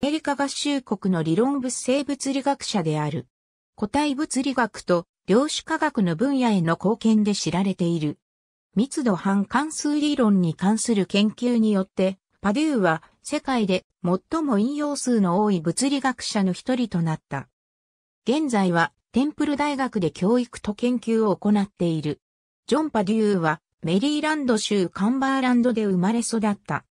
メリカ合衆国の理論物性物理学者である。個体物理学と量子科学の分野への貢献で知られている。密度半関数理論に関する研究によって、パデューは世界で最も引用数の多い物理学者の一人となった。現在はテンプル大学で教育と研究を行っている。ジョン・パデューはメリーランド州カンバーランドで生まれ育った。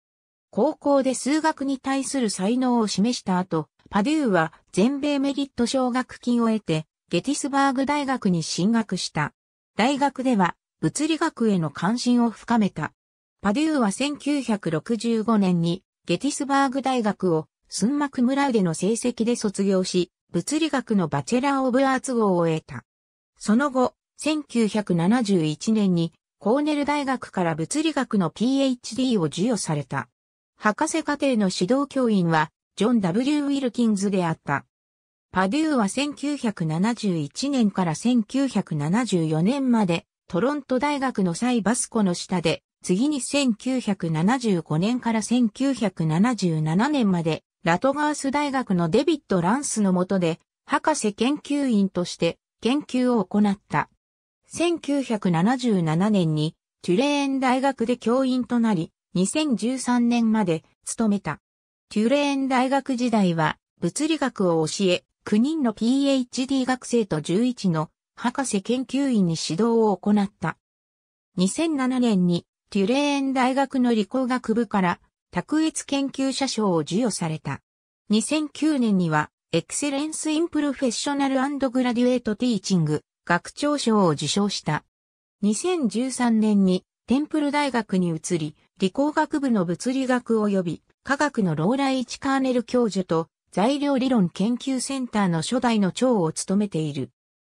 高校で数学に対する才能を示した後、パデューは全米メリット奨学金を得て、ゲティスバーグ大学に進学した。大学では物理学への関心を深めた。パデューは1965年にゲティスバーグ大学をスンマク村での成績で卒業し、物理学のバチェラー・オブ・アーツ号を得た。その後、1971年にコーネル大学から物理学の PhD を授与された。博士課程の指導教員は、ジョン・ W・ ウィルキンズであった。パデューは1971年から1974年まで、トロント大学のサイバスコの下で、次に1975年から1977年まで、ラトガース大学のデビッド・ランスの下で、博士研究員として研究を行った。1977年に、トゥレーン大学で教員となり、2013年まで勤めた。テュレーン大学時代は物理学を教え、9人の PhD 学生と11の博士研究員に指導を行った。2007年にテュレーン大学の理工学部から卓越研究者賞を授与された。2009年にはエクセレンス・イン・プロフェッショナルグラデュエート・ティーチング学長賞を受賞した。2013年にテンプル大学に移り、理工学部の物理学及び科学のローライ・チカーネル教授と材料理論研究センターの初代の長を務めている。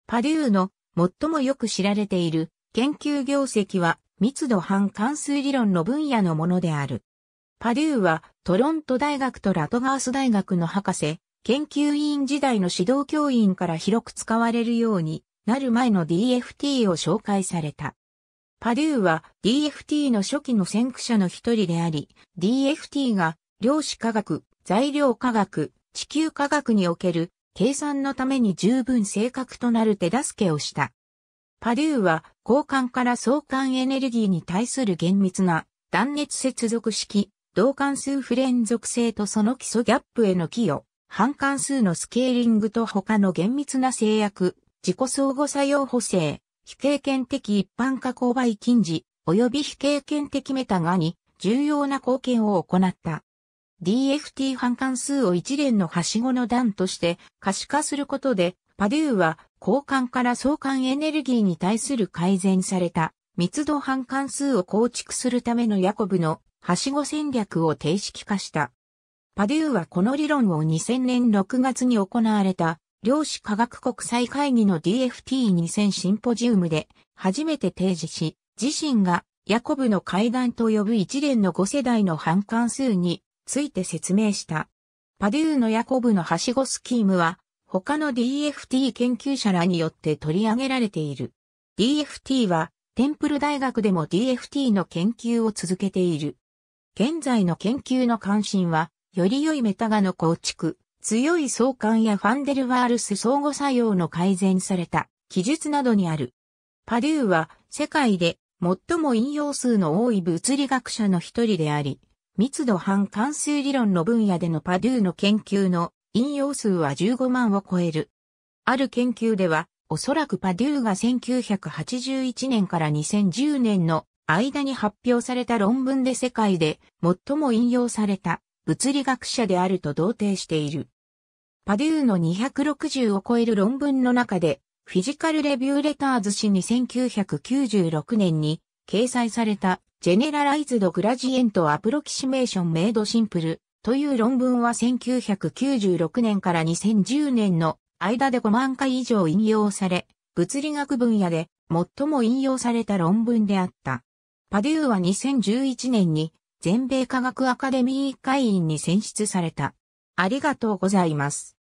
パデューの最もよく知られている研究業績は密度半関数理論の分野のものである。パデューはトロント大学とラトガース大学の博士、研究委員時代の指導教員から広く使われるようになる前の DFT を紹介された。パデューは DFT の初期の先駆者の一人であり、DFT が量子科学、材料科学、地球科学における計算のために十分正確となる手助けをした。パデューは交換から相関エネルギーに対する厳密な断熱接続式、同関数不連続性とその基礎ギャップへの寄与、半関数のスケーリングと他の厳密な制約、自己相互作用補正、非経験的一般化勾配禁止、及び非経験的メタガに重要な貢献を行った。DFT 反関数を一連のはしごの段として可視化することで、パデューは交換から相関エネルギーに対する改善された密度反関数を構築するためのヤコブのはしご戦略を定式化した。パデューはこの理論を2000年6月に行われた量子科学国際会議の DFT2000 シンポジウムで初めて提示し、自身がヤコブの階段と呼ぶ一連の5世代の反関数について説明した。パデューのヤコブのはしごスキームは他の DFT 研究者らによって取り上げられている。DFT はテンプル大学でも DFT の研究を続けている。現在の研究の関心は、より良いメタガの構築、強い相関やファンデルワールス相互作用の改善された記述などにある。パデューは世界で最も引用数の多い物理学者の一人であり、密度半関数理論の分野でのパデューの研究の引用数は15万を超える。ある研究では、おそらくパデューが1981年から2010年の間に発表された論文で世界で最も引用された物理学者であると同定している。パデューの260を超える論文の中で、フィジカルレビューレターズ誌に1996年に掲載されたジェネラライズドグラジエントアプロキシメーションメイドシンプルという論文は1996年から2010年の間で5万回以上引用され、物理学分野で最も引用された論文であった。パデューは2011年に全米科学アカデミー会員に選出された。ありがとうございます。